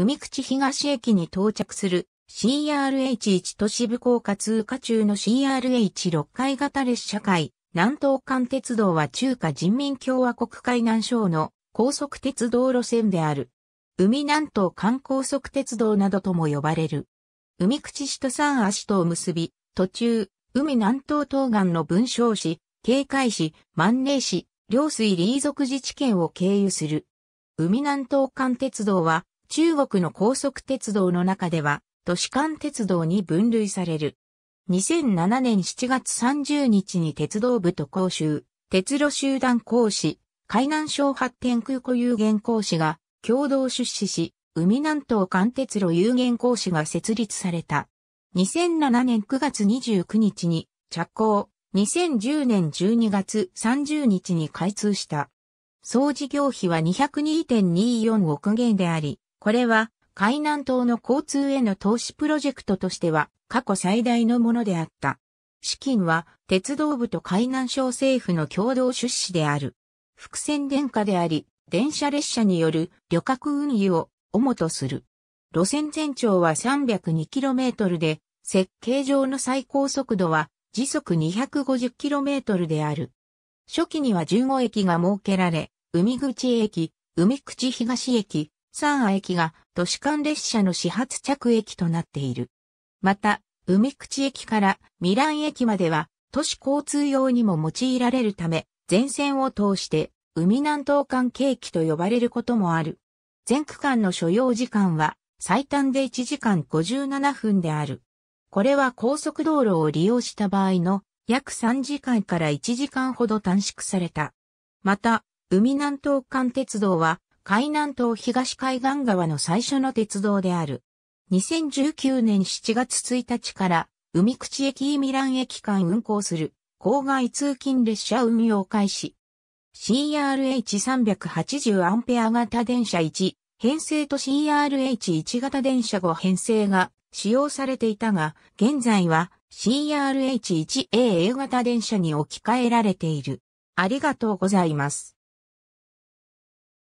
海口東駅に到着する CRH1 都市部高架通過中の CRH6 階型列車会、南東間鉄道は中華人民共和国海南省の高速鉄道路線である。海南東間高速鉄道などとも呼ばれる。海口市と三足とを結び、途中、海南東東岸の文章市、警戒市、万寧市、両水隣属自治県を経由する。海南東間鉄道は、中国の高速鉄道の中では、都市間鉄道に分類される。2007年7月30日に鉄道部と公衆、鉄路集団公使、海南省発展空港有限公使が共同出資し、海南東間鉄路有限公使が設立された。2007年9月29日に着工、2010年12月30日に開通した。総事業費は202.24億元であり、これは海南島の交通への投資プロジェクトとしては過去最大のものであった。資金は鉄道部と海南省政府の共同出資である。伏線電化であり、電車列車による旅客運輸を主とする。路線全長は 302km で、設計上の最高速度は時速 250km である。初期には15駅が設けられ、海口駅、海口東駅、三山駅が都市間列車の始発着駅となっている。また、海口駅からミラン駅までは都市交通用にも用いられるため、全線を通して海南東間景気と呼ばれることもある。全区間の所要時間は最短で1時間57分である。これは高速道路を利用した場合の約3時間から1時間ほど短縮された。また、海南東間鉄道は海南島東海岸側の最初の鉄道である。2019年7月1日から海口駅イミラン駅間運行する郊外通勤列車運用開始。CRH380 アンペア型電車1編成と CRH1 型電車5編成が使用されていたが、現在は CRH1A a 型電車に置き換えられている。ありがとうございます。